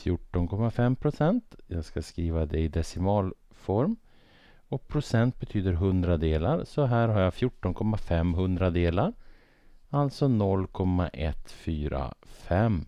14,5 procent. Jag ska skriva det i decimalform. Och procent betyder hundradelar, så här har jag 14,5 hundradelar. Alltså 0,145.